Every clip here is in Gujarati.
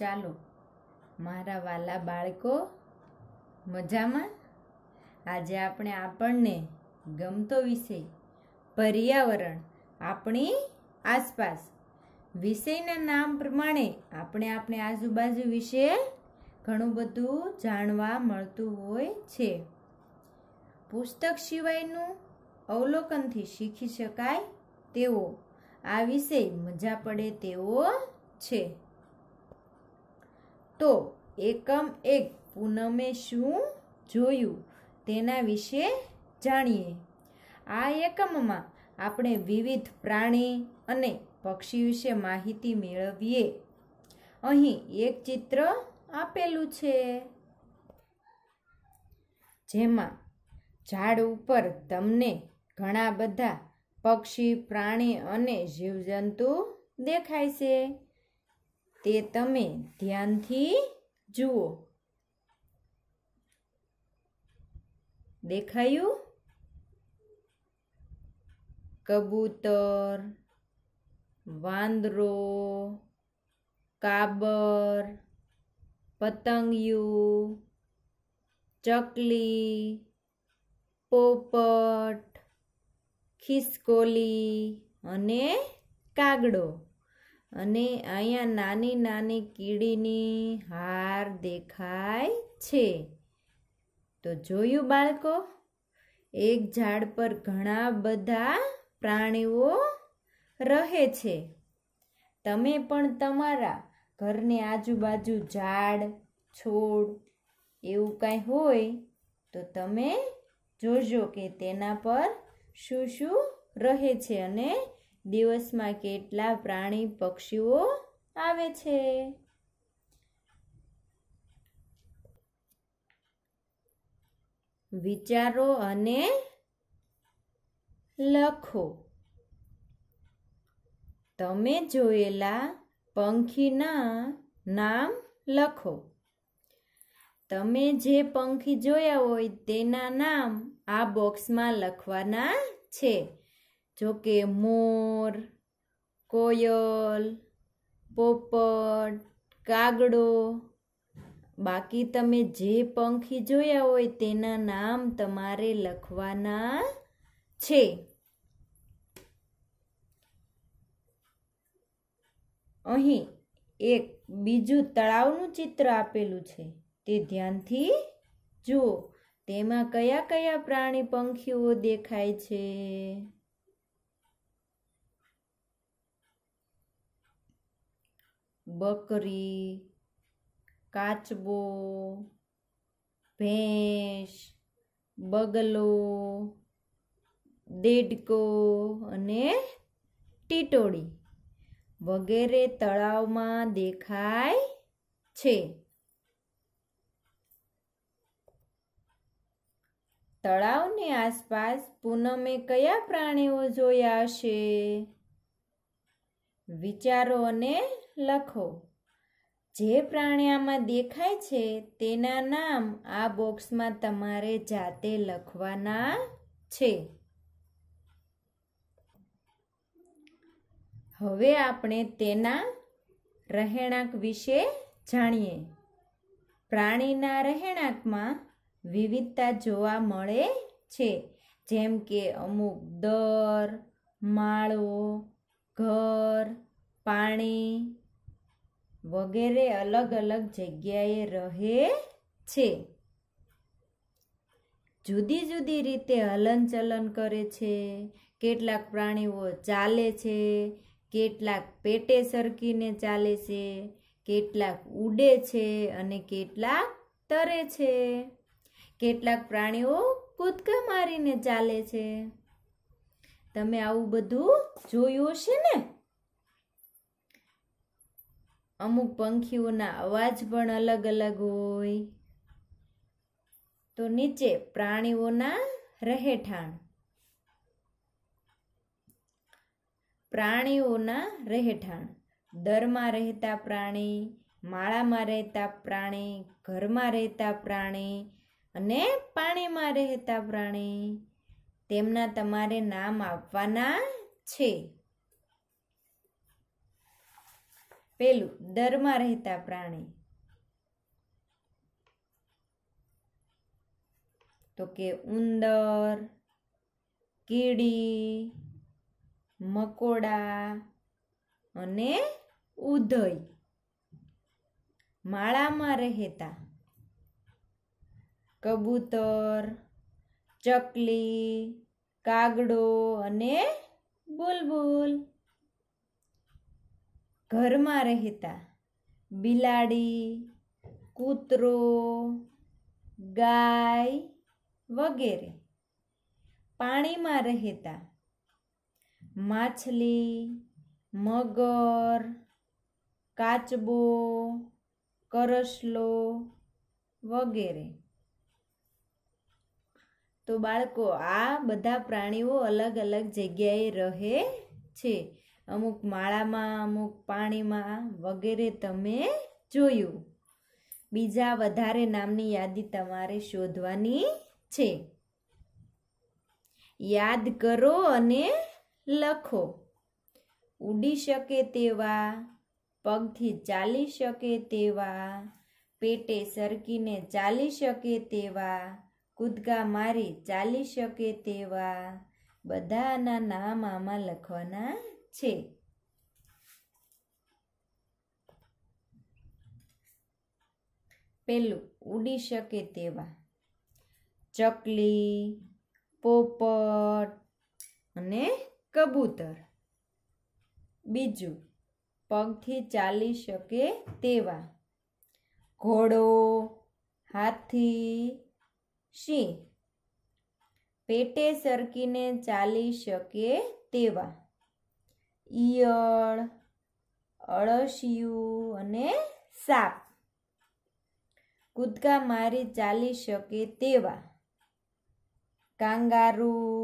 ચાલો મારા વાલા બાળકો મજામાં આજે આપણે આપણને ગમતો વિષય પર્યાવરણ આપણી આસપાસ વિષયના નામ પ્રમાણે આપણે આપણે આજુબાજુ વિશે ઘણું બધું જાણવા મળતું હોય છે પુસ્તક સિવાયનું અવલોકનથી શીખી શકાય તેવો આ વિષય મજા પડે તેવો છે તો એકમ એક પૂનમે શું જોયું તેના વિશે જાણીએ આ એકમમાં આપણે વિવિધ પ્રાણી અને પક્ષી વિશે માહિતી મેળવીએ અહીં એક ચિત્ર આપેલું છે જેમાં ઝાડ ઉપર તમને ઘણા બધા પક્ષી પ્રાણી અને જીવજંતુ દેખાય છે તે તમે ધ્યાનથી જુઓ દેખાયું કબૂતર વાંદરો કાબર પતંગિયું ચકલી પોપટ ખિસકોલી અને કાગડો અને અહીંયા નાની નાની કીડીની હાર દેખાય છે તો જોયું બાળકો એક ઝાડ પર ઘણા બધા પ્રાણીઓ રહે છે તમે પણ તમારા ઘરની આજુબાજુ ઝાડ છોડ એવું કાંઈ હોય તો તમે જોજો કે તેના પર શું શું રહે છે અને દિવસમાં કેટલા પ્રાણી પક્ષીઓ આવે છે વિચારો અને લખો તમે જોયેલા પંખીના નામ લખો તમે જે પંખી જોયા હોય તેના નામ આ બોક્સમાં લખવાના છે જોકે મોર કોયલ પોપટ કાગડો બાકી તમે જે પંખી જોયા હોય તેના નામ તમારે લખવાના છે અહીં એક બીજું તળાવનું ચિત્ર આપેલું છે તે ધ્યાનથી જુઓ તેમાં કયા કયા પ્રાણી પંખીઓ દેખાય છે બકરી કાચબો ભેંસ બગલો દેડકો અને ટીટોળી વગેરે તળાવમાં દેખાય છે તળાવની આસપાસ પૂનમે કયા પ્રાણીઓ જોયા હશે વિચારો અને લખો જે પ્રાણી આમાં દેખાય છે તેના નામ આ બોક્સમાં તમારે જાતે લખવાના છે હવે આપણે તેના રહેણાંક વિશે જાણીએ પ્રાણીના રહેણાંકમાં વિવિધતા જોવા મળે છે જેમ કે અમુક દર માળો ઘર પાણી વગેરે અલગ અલગ જગ્યાએ રહે છે જુદી જુદી રીતે હલનચલન કરે છે કેટલાક પ્રાણીઓ ચાલે છે કેટલાક પેટે સરકીને ચાલે છે કેટલાક ઉડે છે અને કેટલાક તરે છે કેટલાક પ્રાણીઓ કૂદકા મારીને ચાલે છે તમે આવું બધું જોયું હશે ને અમુક પંખીઓના અવાજ પણ અલગ અલગ હોય તો નીચે પ્રાણીઓના રહેઠાણ પ્રાણીઓના રહેઠાણ દરમાં રહેતા પ્રાણી માળામાં રહેતા પ્રાણી ઘરમાં રહેતા પ્રાણી અને પાણીમાં રહેતા પ્રાણી તેમના તમારે નામ આપવાના છે પેલું દરમાં રહેતા પ્રાણી તો કે ઉંદર કીડી મકોડા અને ઉધય માળામાં રહેતા કબૂતર ચકલી કાગડો અને બુલબુલ ઘરમાં રહેતા બિલાડી કૂતરો ગાય વગેરે પાણીમાં રહેતા માછલી મગર કાચબો કરસલો વગેરે તો બાળકો આ બધા પ્રાણીઓ અલગ અલગ જગ્યાએ રહે છે અમુક માળામાં અમુક પાણીમાં વગેરે તમે જોયું બીજા વધારે નામની યાદી તમારે શોધવાની છે યાદ કરો અને લખો ઉડી શકે તેવા પગથી ચાલી શકે તેવા પેટે સરકીને ચાલી શકે તેવા કૂદકા મારી ચાલી શકે તેવા બધાના નામ આમાં લખવાના છે પેલું ઉડી શકે તેવા ચકલી પોપટ અને કબૂતર બીજું પગથી ચાલી શકે તેવા ઘોડો હાથી સિંહ પેટે સરકીને ચાલી શકે તેવા ઈયળ અળસિયું અને સાપ કૂદકા મારી ચાલી શકે તેવા કાંગારૂ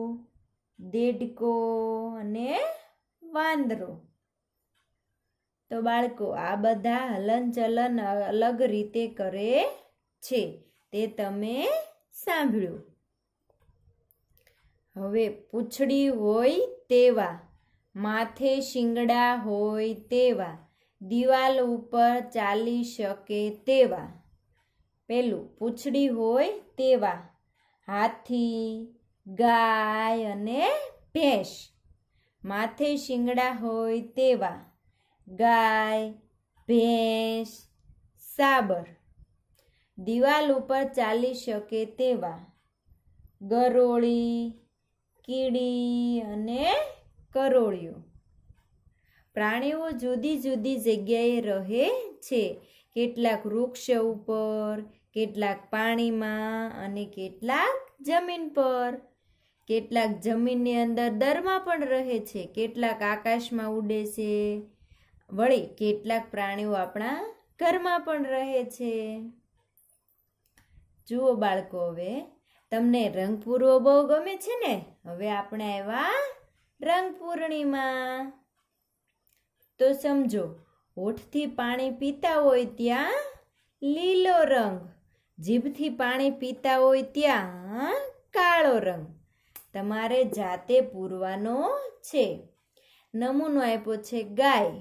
દેડકો અને વાંદરો તો બાળકો આ બધા હલનચલન અલગ રીતે કરે છે તે તમે સાંભળ્યું હવે પૂંછડી હોય તેવા માથે શિંગડા હોય તેવા દિવાલ ઉપર ચાલી શકે તેવા પેલું પૂંછડી હોય તેવા હાથી ગાય અને ભેંસ માથે શિંગડા હોય તેવા ગાય ભેંસ સાબર દિવાલ ઉપર ચાલી શકે તેવા ગરોળી કીડી અને કરોળિયું પ્રાણીઓ જુદી જુદી જગ્યાએ રહે છે કેટલાક વૃક્ષ ઉપર કેટલાક પાણીમાં અને કેટલાક જમીન પર કેટલાક જમીનની અંદર દરમાં પણ રહે છે કેટલાક આકાશમાં ઉડે છે વળી કેટલાક પ્રાણીઓ આપણા ઘરમાં પણ રહે છે જુઓ બાળકો હવે તમને રંગ પૂરવો બહુ ગમે છે ને હવે આપણે આવ્યા રંગ પૂર્ણિમા તો સમજો હોઠથી પાણી પીતા હોય ત્યાં લીલો રંગ જીભથી પાણી પીતા હોય ત્યાં કાળો રંગ તમારે જાતે પૂરવાનો છે નમૂનો આપ્યો છે ગાય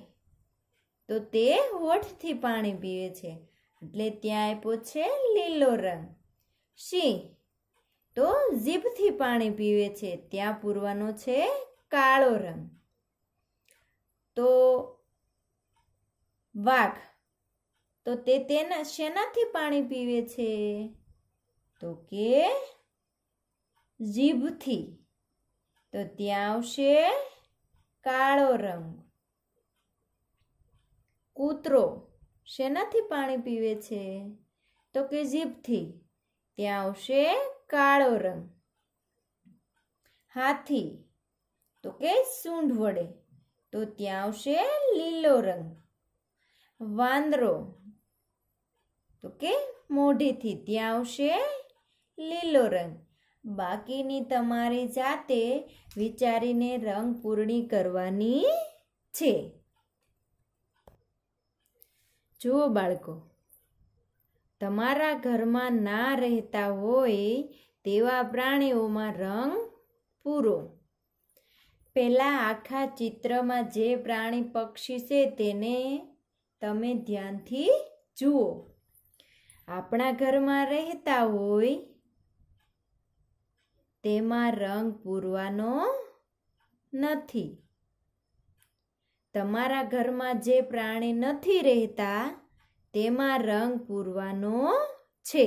તો તે હોઠથી પાણી પીવે છે એટલે ત્યાં આપ્યો છે લીલો રંગ સિંહ તો જીભથી પાણી પીવે છે ત્યાં પૂરવાનો છે કાળો રંગ તો વાઘ તો તે તેના શેનાથી પાણી પીવે છે તો કે જીભથી તો ત્યાં આવશે કાળો રંગ કૂતરો શેનાથી પાણી પીવે છે તો કે જીભથી ત્યાં આવશે કાળો રંગ હાથી તો કે સૂંઢ વડે તો ત્યાં આવશે લીલો રંગ વાંદરો તો કે મોઢેથી ત્યાં આવશે લીલો રંગ બાકીની તમારી જાતે વિચારીને રંગ પૂરણી કરવાની છે જુઓ બાળકો તમારા ઘરમાં ના રહેતા હોય તેવા પ્રાણીઓમાં રંગ પૂરો પહેલાં આખા ચિત્રમાં જે પ્રાણી પક્ષી છે તેને તમે ધ્યાનથી જુઓ આપણા ઘરમાં રહેતા હોય તેમાં રંગ પૂરવાનો નથી તમારા ઘરમાં જે પ્રાણી નથી રહેતા તેમાં રંગ પૂરવાનો છે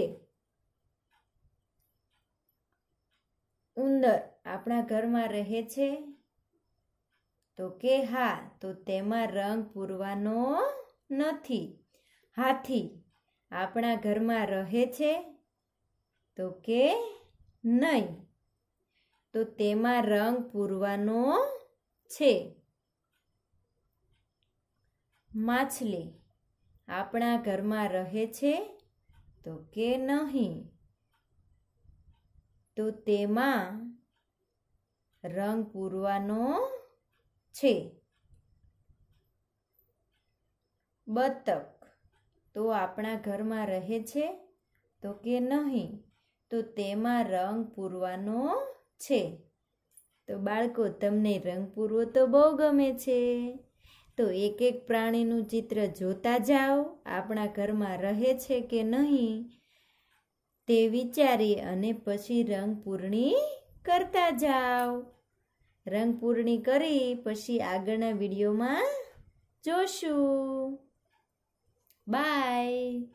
ઉંદર આપણા ઘરમાં રહે છે તો કે હા તો તેમાં રંગ પૂરવાનો નથી હાથી આપણા ઘરમાં રહે છે તો કે નહીં તો તેમાં રંગ પૂરવાનો છે માછલી આપણા ઘરમાં રહે છે તો કે નહીં તો તેમાં રંગ પૂરવાનો છે બતક તો આપણા ઘરમાં રહે છે તો કે નહીં તો તેમાં રંગ પૂરવાનો છે તો બાળકો તમને રંગ પૂરવો તો બહુ ગમે છે તો એક એક પ્રાણીનું ચિત્ર જોતા જાઓ આપણા ઘરમાં રહે છે કે નહીં તે વિચારી અને પછી રંગ પૂરણી કરતા જાઓ રંગપૂર્ણી કરી પછી આગળના વિડીયોમાં જોશું બાય